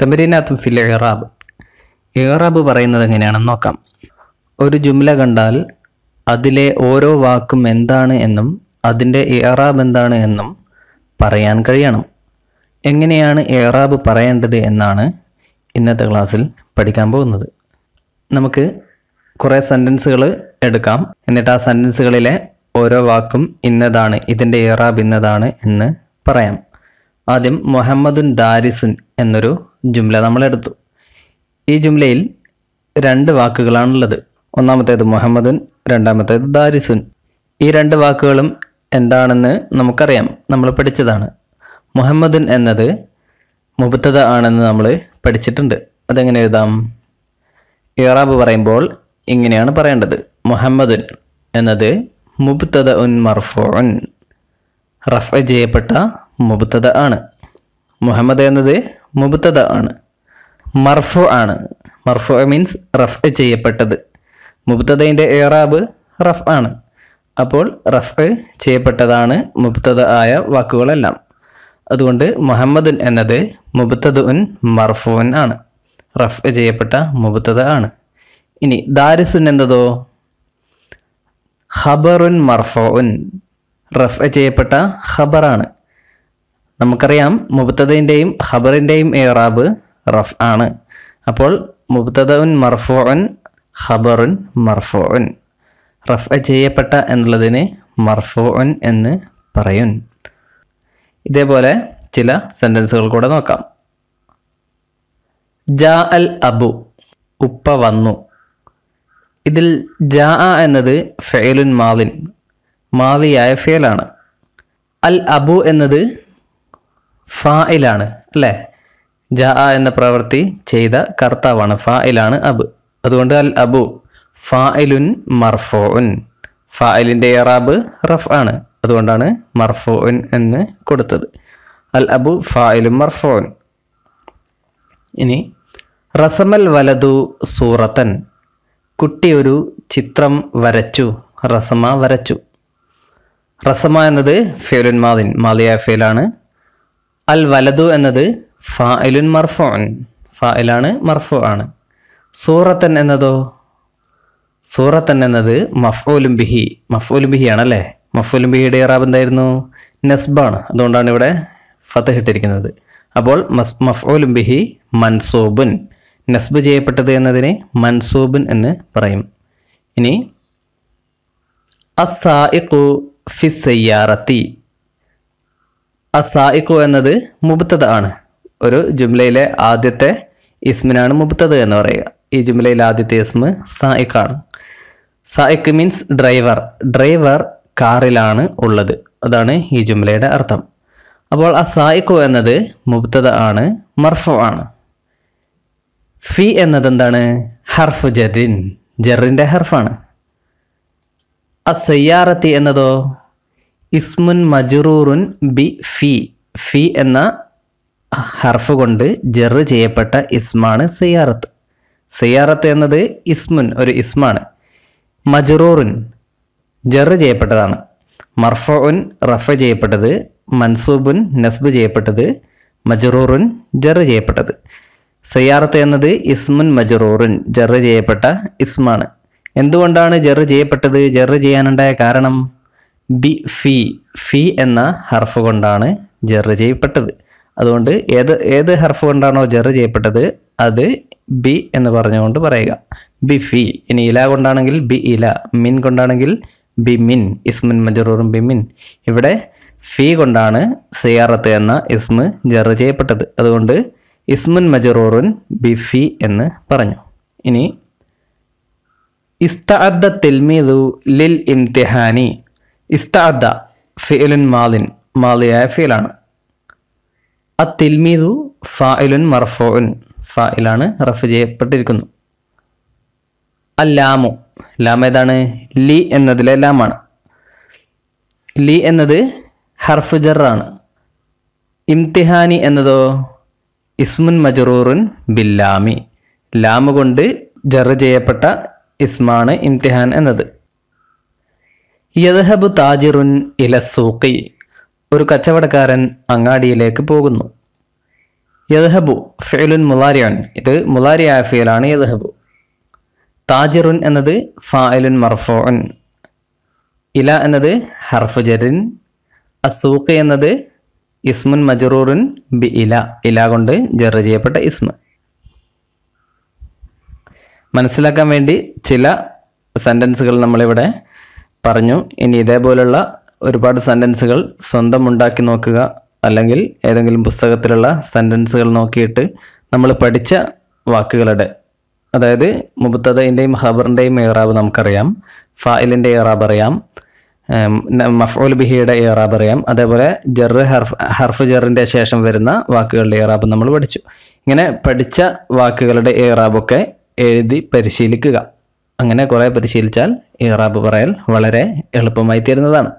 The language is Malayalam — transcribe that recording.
തമരീനാത്തും ഫിൽ ഇറാബ് ഇറാബ് പറയുന്നത് എങ്ങനെയാണെന്ന് നോക്കാം ഒരു ജുംല കണ്ടാൽ അതിലെ ഓരോ വാക്കും എന്താണ് എന്നും അതിൻ്റെ ഇറാബ് എന്താണ് എന്നും പറയാൻ കഴിയണം എങ്ങനെയാണ് ഇറാബ് പറയേണ്ടത് എന്നാണ് ഇന്നത്തെ ക്ലാസ്സിൽ പഠിക്കാൻ പോകുന്നത് നമുക്ക് കുറേ സെൻറ്റൻസുകൾ എടുക്കാം എന്നിട്ട് ആ സെൻറ്റൻസുകളിലെ ഓരോ വാക്കും ഇന്നതാണ് ഇതിൻ്റെ ഇറാബ് ഇന്നതാണ് എന്ന് പറയാം ആദ്യം മുഹമ്മദുൻ ദാരിസുൻ എന്നൊരു ജുംല നമ്മളെടുത്തു ഈ ജുംലയിൽ രണ്ട് വാക്കുകളാണുള്ളത് ഒന്നാമത്തേത് മുഹമ്മദുൻ രണ്ടാമത്തേത് ദാരിസുൻ ഈ രണ്ട് വാക്കുകളും എന്താണെന്ന് നമുക്കറിയാം നമ്മൾ പഠിച്ചതാണ് മുഹമ്മദുൻ എന്നത് മുബത്തത ആണെന്ന് നമ്മൾ പഠിച്ചിട്ടുണ്ട് അതെങ്ങനെ എഴുതാം ഇറാബ് പറയുമ്പോൾ ഇങ്ങനെയാണ് പറയേണ്ടത് മുഹമ്മദുൻ എന്നത് മുബത്തത ഉൻ മർഫോൻ റഫ് ചെയ്യപ്പെട്ട മുബത്തത ആണ് മുഹമ്മദ് എന്നത് മുബത്തത ആണ് മർഫു ആണ് മർഫു മീൻസ് റഫ് ചെയ്യപ്പെട്ടത് മുബത്തതയിൻ്റെ ഏറാബ് റഫ് ആണ് അപ്പോൾ റഫ് ചെയ്യപ്പെട്ടതാണ് മുബത്തത ആയ വാക്കുകളെല്ലാം അതുകൊണ്ട് മുഹമ്മദ് എന്നത് മുബത്തദുൻ മർഫുൻ ആണ് റഫ് ചെയ്യപ്പെട്ട മുബത്തത ആണ് ഇനി ദാരിസുൻ എന്നതോ ഖബറുൻ മർഫുൻ റഫ് ചെയ്യപ്പെട്ട ഖബറാണ് നമുക്കറിയാം മുബത്തതിൻ്റെയും ഖബറിൻ്റെയും ഏറാബ് റഫ് ആണ് അപ്പോൾ മുബത്തദുൻ മർഫോൻ ഖബറുൻ മർഫോൻ റഫ് ചെയ്യപ്പെട്ട എന്നുള്ളതിനെ മർഫോൻ എന്ന് പറയുൻ ഇതേപോലെ ചില സെൻറ്റൻസുകൾ കൂടെ നോക്കാം ജാ അൽ അബു ഉപ്പ വന്നു ഇതിൽ ജാ എന്നത് ഫെയിലുൻ മാലിൻ മാലിയായ ഫെയിലാണ് അൽ അബു എന്നത് ഫായിലാണ് അല്ലേ ജ എന്ന പ്രവൃത്തി ചെയ്ത കർത്താവാണ് ഫായിലാണ് അബ് അതുകൊണ്ട് അൽ അബു ഫായിലുൻ മർഫോൻ ഫായിലിൻ്റെ ഇറാബ് റഫ് ആണ് അതുകൊണ്ടാണ് മർഫോൻ എന്ന് കൊടുത്തത് അൽ അബു ഫായിലും മർഫോൻ ഇനി റസമൽ വലതു സൂറത്തൻ കുട്ടി ഒരു ചിത്രം വരച്ചു റസമ വരച്ചു റസമ എന്നത് ഫേലുൻ മാദിൻ മാലിയ ഫേലാണ് അൽ വലതു എന്നത് ഫായിലുൻ മർഫോൻ ഫായിലാണ് മർഫോ ആണ് സൂറത്തൻ എന്നതോ സൂറത്തൻ എന്നത് മഫ്ഊലും ബിഹി മഫ്ഊലും ബിഹി ആണല്ലേ മഫ്ഊലും ബിഹിയുടെ ഇറാബ് എന്തായിരുന്നു നസ്ബാണ് അതുകൊണ്ടാണ് ഇവിടെ ഫത്ത് ഇട്ടിരിക്കുന്നത് അപ്പോൾ മസ് മഫ്ഊലും ബിഹി മൻസൂബുൻ നസ്ബ് ചെയ്യപ്പെട്ടത് എന്നതിനെ മൻസൂബുൻ എന്ന് പറയും ഇനി അസായിഖു ഫിസയ്യാറത്തി അസായിക്കു എന്നത് മുബത്തത് ആണ് ഒരു ജുംലയിലെ ആദ്യത്തെ ഇസ്മിനാണ് മുബത്തത് എന്ന് പറയുക ഈ ജുംലയിലെ ആദ്യത്തെ ഇസ്മ് സായിക്കാണ് സായിക്ക് മീൻസ് ഡ്രൈവർ ഡ്രൈവർ കാറിലാണ് ഉള്ളത് അതാണ് ഈ ജുംലയുടെ അർത്ഥം അപ്പോൾ അസായിക്കു എന്നത് മുബത്തത് ആണ് മർഫു ആണ് ഫി എന്നത് എന്താണ് ഹർഫ് ജറിൻ ജറിൻ്റെ ഹർഫാണ് അസയ്യാറത്തി എന്നതോ ഇസ്മുൻ മജുറൂറുൻ ബി ഫി ഫി എന്ന ഹർഫ് കൊണ്ട് ജെറ് ചെയ്യപ്പെട്ട ഇസ്മാണ് സിയാറത്ത് സിയാറത്ത് എന്നത് ഇസ്മുൻ ഒരു ഇസ്മാണ് മജുറൂറുൻ ജെറ് ചെയ്യപ്പെട്ടതാണ് മർഫുൻ റഫ ചെയ്യപ്പെട്ടത് മൻസൂബുൻ നസ്ബ് ചെയ്യപ്പെട്ടത് മജുറൂറുൻ ജെറ് ചെയ്യപ്പെട്ടത് സയ്യാറത്ത് എന്നത് ഇസ്മുൻ മജുറൂറുൻ ജെറ് ചെയ്യപ്പെട്ട ഇസ്മാണ് എന്തുകൊണ്ടാണ് ജെറ് ചെയ്യപ്പെട്ടത് ജെറ് ചെയ്യാനുണ്ടായ കാരണം ബി ഫി ഫി എന്ന ഹർഫ് കൊണ്ടാണ് ജെറ് ചെയ്യപ്പെട്ടത് അതുകൊണ്ട് ഏത് ഏത് ഹർഫ് കൊണ്ടാണോ ജെറ് ചെയ്യപ്പെട്ടത് അത് ബി എന്ന് പറഞ്ഞുകൊണ്ട് പറയുക ബി ഫി ഇനി ഇല കൊണ്ടാണെങ്കിൽ ബി ഇല മിൻ കൊണ്ടാണെങ്കിൽ ബി മിൻ ഇസ്മിൻ മജറൂറും ബി മിൻ ഇവിടെ ഫി കൊണ്ടാണ് സിയാറത്ത് എന്ന ഇസ്മ് ജെറ് ചെയ്യപ്പെട്ടത് അതുകൊണ്ട് ഇസ്മുൻ മജറൂറുൻ ബി ഫി എന്ന് പറഞ്ഞു ഇനി ഇസ്താദ് തിൽമീദു ലിൽ ഇംതിഹാനി ഇസ്താദ ഫിഇലുൻ മാലിൻ മാലിയായ ഫിയിലാണ് അത്തിൽമീദു ഫായിലുൻ മർഫോഉൻ ഫായിലാണ് റഫ് ചെയ്യപ്പെട്ടിരിക്കുന്നു അല്ലാമു ലാം ഏതാണ് ലി എന്നതിലെ ലാമാണ് ലി എന്നത് ഹർഫ് ജറാണ് ഇംതിഹാനി എന്നതോ ഇസ്മുൻ മജറൂറുൻ ബില്ലാമി ലാമ കൊണ്ട് ജറ് ചെയ്യപ്പെട്ട ഇസ്മാണ് ഇംതിഹാൻ എന്നത് യദഹബു താജിറുൻ ഇല സൂക്കി ഒരു കച്ചവടക്കാരൻ അങ്ങാടിയിലേക്ക് പോകുന്നു യദഹബു ഫെയിലുൻ മുലാരിയാൻ ഇത് മുലാരിയായ ഫെയിലാണ് യദഹബു താജിറുൻ എന്നത് ഫായിലുൻ മർഫോൻ ഇല എന്നത് ഹർഫുജറിൻ അസൂഖ് എന്നത് ഇസ്മുൻ മജറൂറിൻ ബി ഇല ഇല കൊണ്ട് ജർ ചെയ്യപ്പെട്ട ഇസ്മ മനസ്സിലാക്കാൻ വേണ്ടി ചില സെൻറ്റൻസുകൾ നമ്മളിവിടെ പറഞ്ഞു ഇനി ഇതേപോലുള്ള ഒരുപാട് സെൻറ്റൻസുകൾ സ്വന്തം ഉണ്ടാക്കി നോക്കുക അല്ലെങ്കിൽ ഏതെങ്കിലും പുസ്തകത്തിലുള്ള സെൻറ്റൻസുകൾ നോക്കിയിട്ട് നമ്മൾ പഠിച്ച വാക്കുകളുടെ അതായത് മുബത്തതയിൻ്റെയും ഹബറിൻ്റെയും ഏറാബ് നമുക്കറിയാം ഫായിലിൻ്റെ ഏറാബ് അറിയാം മഫോൽ ബിഹിയുടെ ഏറാബ് അറിയാം അതേപോലെ ജെറ് ഹർഫ് ഹർഫ് ജെറിൻ്റെ ശേഷം വരുന്ന വാക്കുകളുടെ ഏറാബ് നമ്മൾ പഠിച്ചു ഇങ്ങനെ പഠിച്ച വാക്കുകളുടെ ഏറാബൊക്കെ എഴുതി പരിശീലിക്കുക അങ്ങനെ കുറേ പരിശീലിച്ചാൽ ഈ റാബ് പറയൽ വളരെ എളുപ്പമായി തീരുന്നതാണ്